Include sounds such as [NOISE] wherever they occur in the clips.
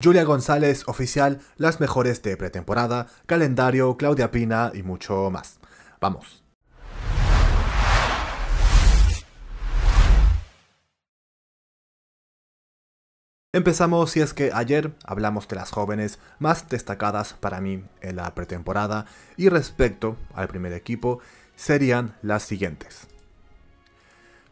Julia González oficial, las mejores de pretemporada, calendario, Claudia Pina y mucho más. Vamos. Empezamos si es que ayer hablamos de las jóvenes más destacadas para mí en la pretemporada y respecto al primer equipo serían las siguientes.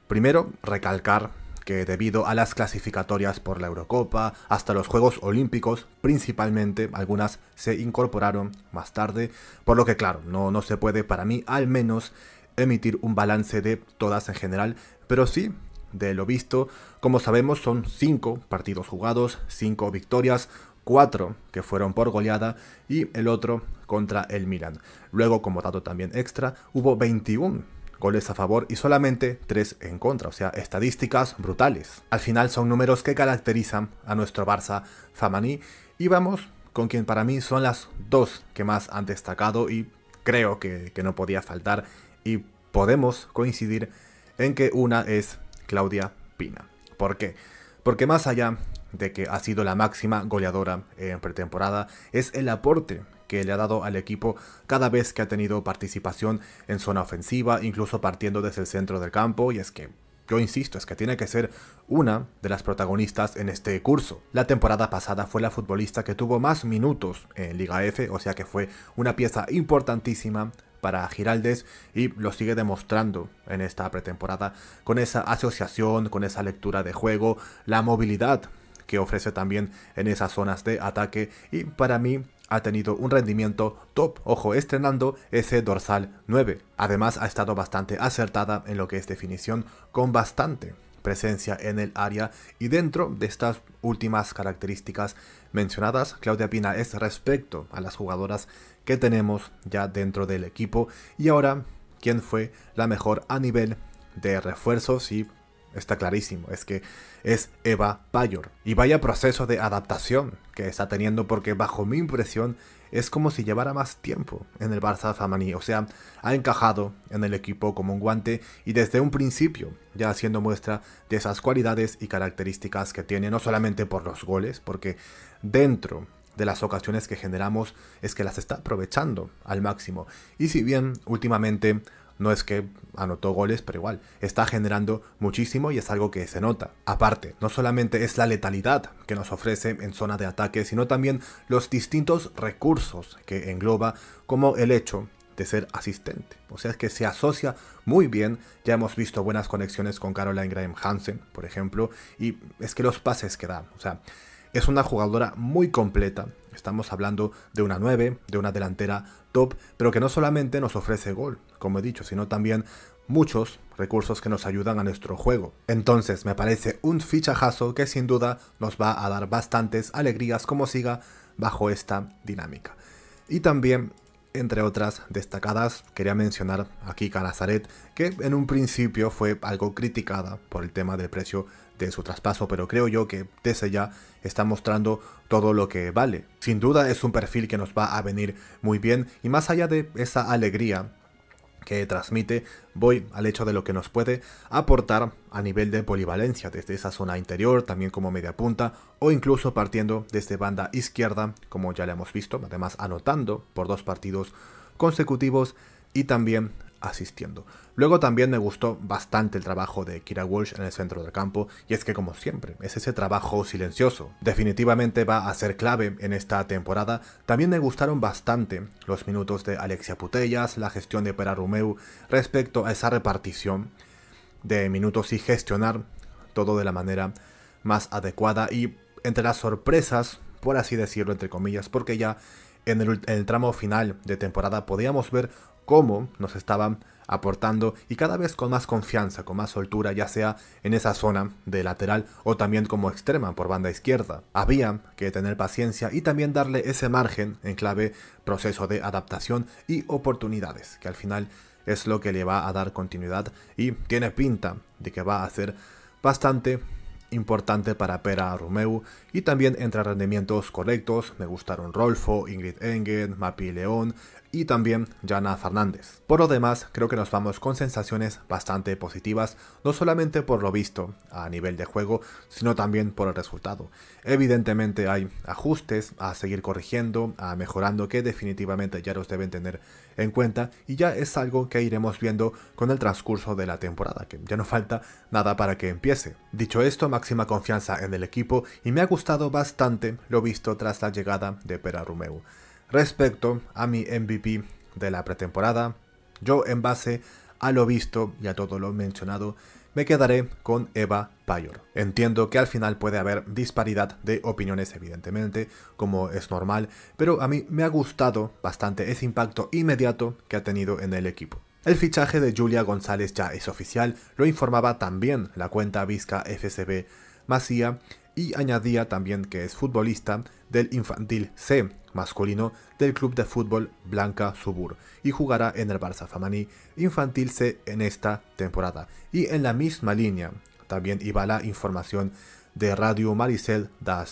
Primero, recalcar que debido a las clasificatorias por la Eurocopa hasta los Juegos Olímpicos principalmente, algunas se incorporaron más tarde, por lo que claro, no, no se puede para mí al menos emitir un balance de todas en general, pero sí de lo visto, como sabemos son 5 partidos jugados, 5 victorias, 4 que fueron por goleada y el otro contra el Milan. Luego, como dato también extra, hubo 21 goles a favor y solamente tres en contra, o sea, estadísticas brutales. Al final son números que caracterizan a nuestro Barça Famaní y vamos con quien para mí son las dos que más han destacado y creo que, que no podía faltar y podemos coincidir en que una es Claudia Pina. ¿Por qué? Porque más allá de que ha sido la máxima goleadora en pretemporada, es el aporte que le ha dado al equipo cada vez que ha tenido participación en zona ofensiva, incluso partiendo desde el centro del campo, y es que yo insisto, es que tiene que ser una de las protagonistas en este curso. La temporada pasada fue la futbolista que tuvo más minutos en Liga F, o sea que fue una pieza importantísima para Giraldes y lo sigue demostrando en esta pretemporada con esa asociación, con esa lectura de juego, la movilidad que ofrece también en esas zonas de ataque y para mí ha tenido un rendimiento top, ojo, estrenando ese dorsal 9. Además ha estado bastante acertada en lo que es definición con bastante presencia en el área y dentro de estas últimas características mencionadas, Claudia Pina es respecto a las jugadoras que tenemos ya dentro del equipo y ahora quién fue la mejor a nivel de refuerzos y está clarísimo, es que es Eva Payor. Y vaya proceso de adaptación que está teniendo porque bajo mi impresión es como si llevara más tiempo en el Barça Famaní. O sea, ha encajado en el equipo como un guante y desde un principio ya haciendo muestra de esas cualidades y características que tiene, no solamente por los goles, porque dentro de las ocasiones que generamos es que las está aprovechando al máximo. Y si bien últimamente no es que anotó goles, pero igual, está generando muchísimo y es algo que se nota. Aparte, no solamente es la letalidad que nos ofrece en zona de ataque, sino también los distintos recursos que engloba, como el hecho de ser asistente. O sea, es que se asocia muy bien. Ya hemos visto buenas conexiones con Caroline Graham Hansen, por ejemplo, y es que los pases que da. O sea, es una jugadora muy completa. Estamos hablando de una 9, de una delantera pero que no solamente nos ofrece gol, como he dicho, sino también muchos recursos que nos ayudan a nuestro juego. Entonces me parece un fichajazo que sin duda nos va a dar bastantes alegrías como siga bajo esta dinámica. Y también entre otras destacadas, quería mencionar aquí Canazaret, que en un principio fue algo criticada por el tema del precio de su traspaso, pero creo yo que desde ya está mostrando todo lo que vale. Sin duda es un perfil que nos va a venir muy bien y más allá de esa alegría que transmite, voy al hecho de lo que nos puede aportar a nivel de polivalencia, desde esa zona interior, también como media punta, o incluso partiendo desde banda izquierda, como ya le hemos visto, además anotando por dos partidos consecutivos y también asistiendo. Luego también me gustó bastante el trabajo de Kira Walsh en el centro del campo, y es que como siempre, es ese trabajo silencioso. Definitivamente va a ser clave en esta temporada. También me gustaron bastante los minutos de Alexia Putellas, la gestión de Pera Rumeu respecto a esa repartición de minutos y gestionar todo de la manera más adecuada y entre las sorpresas, por así decirlo, entre comillas, porque ya en el, tramo final de temporada podíamos ver cómo nos estaban aportando y cada vez con más confianza, con más soltura, ya sea en esa zona de lateral o también como extrema por banda izquierda. Había que tener paciencia y también darle ese margen en clave proceso de adaptación y oportunidades, que al final es lo que le va a dar continuidad y tiene pinta de que va a ser bastante importante para Pera Romeu y también entre rendimientos correctos me gustaron Rolfo, Ingrid Engen, Mapi León, y también Jana Fernández. Por lo demás, creo que nos vamos con sensaciones bastante positivas, no solamente por lo visto a nivel de juego, sino también por el resultado. Evidentemente hay ajustes a seguir corrigiendo, a mejorando, que definitivamente ya los deben tener en cuenta y ya es algo que iremos viendo con el transcurso de la temporada, que ya no falta nada para que empiece. Dicho esto, máxima confianza en el equipo y me ha gustado bastante lo visto tras la llegada de Pera Romeu. Respecto a mi MVP de la pretemporada, yo en base a lo visto y a todo lo mencionado, me quedaré con Eva Payor. Entiendo que al final puede haber disparidad de opiniones, evidentemente, como es normal, pero a mí me ha gustado bastante ese impacto inmediato que ha tenido en el equipo. El fichaje de Julia González ya es oficial, lo informaba también la cuenta Vizca FSB Masía y añadía también que es futbolista del Infantil C masculino del Club de Fútbol Blanca Subur y jugará en el Barça Famaní Infantil C en esta temporada. Y en la misma línea también iba la información de Radio Maricel da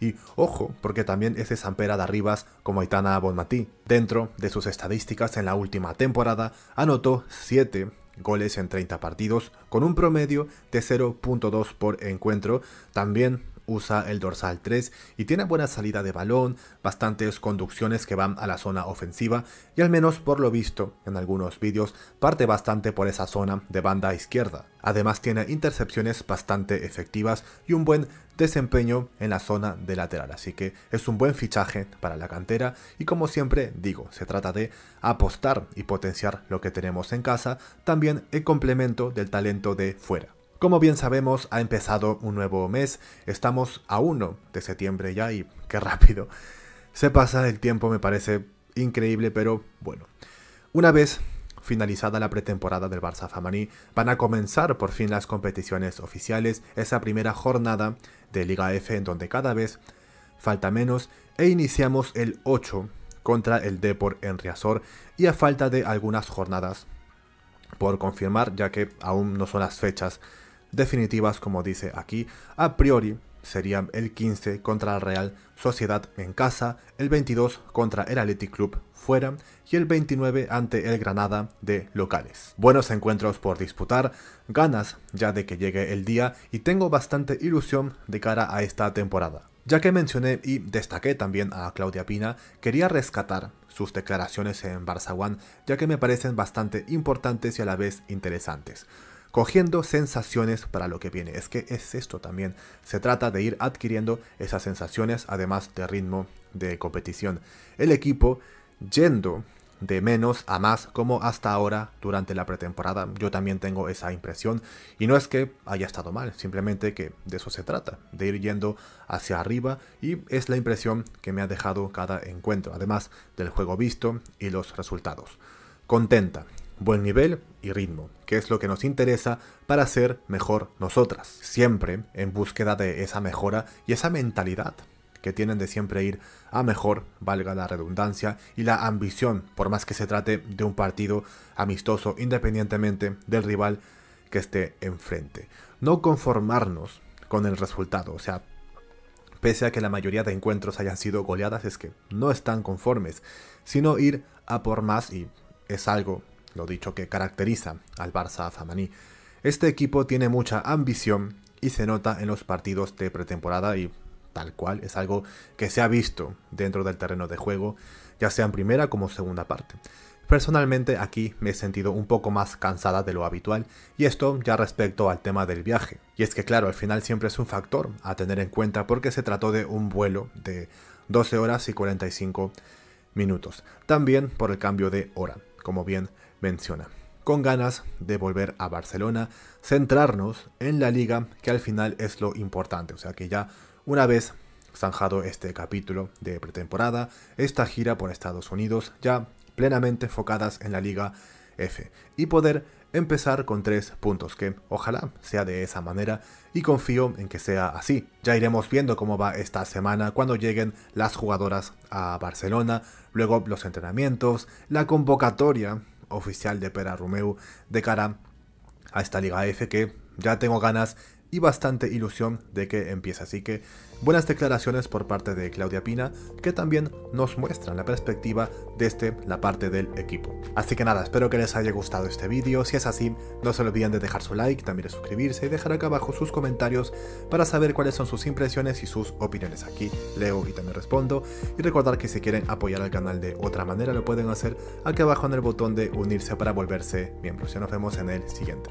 y ojo, porque también es de de Arribas como Aitana Bonmatí. Dentro de sus estadísticas en la última temporada anotó 7 goles en 30 partidos, con un promedio de 0.2 por encuentro. También usa el dorsal 3 y tiene buena salida de balón, bastantes conducciones que van a la zona ofensiva y al menos por lo visto en algunos vídeos parte bastante por esa zona de banda izquierda. Además tiene intercepciones bastante efectivas y un buen desempeño en la zona de lateral. Así que es un buen fichaje para la cantera y como siempre digo, se trata de apostar y potenciar lo que tenemos en casa, también el complemento del talento de fuera. Como bien sabemos, ha empezado un nuevo mes, estamos a 1 de septiembre ya y [LAUGHS] qué rápido. Se pasa el tiempo, me parece increíble, pero bueno. Una vez finalizada la pretemporada del Barça Famaní, van a comenzar por fin las competiciones oficiales, esa primera jornada de Liga F en donde cada vez falta menos e iniciamos el 8 contra el Depor en Riazor y a falta de algunas jornadas por confirmar ya que aún no son las fechas definitivas como dice aquí, a priori serían el 15 contra el Real Sociedad en casa, el 22 contra el Athletic Club fuera y el 29 ante el Granada de locales. Buenos encuentros por disputar, ganas ya de que llegue el día y tengo bastante ilusión de cara a esta temporada. Ya que mencioné y destaqué también a Claudia Pina, quería rescatar sus declaraciones en Barça One, ya que me parecen bastante importantes y a la vez interesantes cogiendo sensaciones para lo que viene. Es que es esto también. Se trata de ir adquiriendo esas sensaciones, además de ritmo de competición. El equipo yendo de menos a más como hasta ahora durante la pretemporada. Yo también tengo esa impresión y no es que haya estado mal, simplemente que de eso se trata, de ir yendo hacia arriba y es la impresión que me ha dejado cada encuentro, además del juego visto y los resultados. Contenta, buen nivel y ritmo, que es lo que nos interesa para ser mejor nosotras, siempre en búsqueda de esa mejora y esa mentalidad que tienen de siempre ir a mejor, valga la redundancia, y la ambición, por más que se trate de un partido amistoso independientemente del rival que esté enfrente. No conformarnos con el resultado, o sea, pese a que la mayoría de encuentros hayan sido goleadas, es que no están conformes, sino ir a por más y es algo lo dicho que caracteriza al Barça Zamaní. Este equipo tiene mucha ambición y se nota en los partidos de pretemporada y tal cual es algo que se ha visto dentro del terreno de juego, ya sea en primera como segunda parte. Personalmente aquí me he sentido un poco más cansada de lo habitual y esto ya respecto al tema del viaje. Y es que claro, al final siempre es un factor a tener en cuenta porque se trató de un vuelo de 12 horas y 45 minutos, también por el cambio de hora, como bien menciona. Con ganas de volver a Barcelona, centrarnos en la liga, que al final es lo importante. O sea que ya una vez zanjado este capítulo de pretemporada, esta gira por Estados Unidos, ya plenamente enfocadas en la liga F. Y poder empezar con tres puntos, que ojalá sea de esa manera y confío en que sea así. Ya iremos viendo cómo va esta semana cuando lleguen las jugadoras a Barcelona, luego los entrenamientos, la convocatoria oficial de Pera Romeu de cara a esta Liga F que ya tengo ganas y bastante ilusión de que empiece. Así que buenas declaraciones por parte de Claudia Pina que también nos muestran la perspectiva este la parte del equipo. Así que nada, espero que les haya gustado este vídeo. Si es así, no se olviden de dejar su like, también de suscribirse y dejar acá abajo sus comentarios para saber cuáles son sus impresiones y sus opiniones. Aquí leo y también respondo. Y recordar que si quieren apoyar al canal de otra manera lo pueden hacer aquí abajo en el botón de unirse para volverse miembros. Ya nos vemos en el siguiente.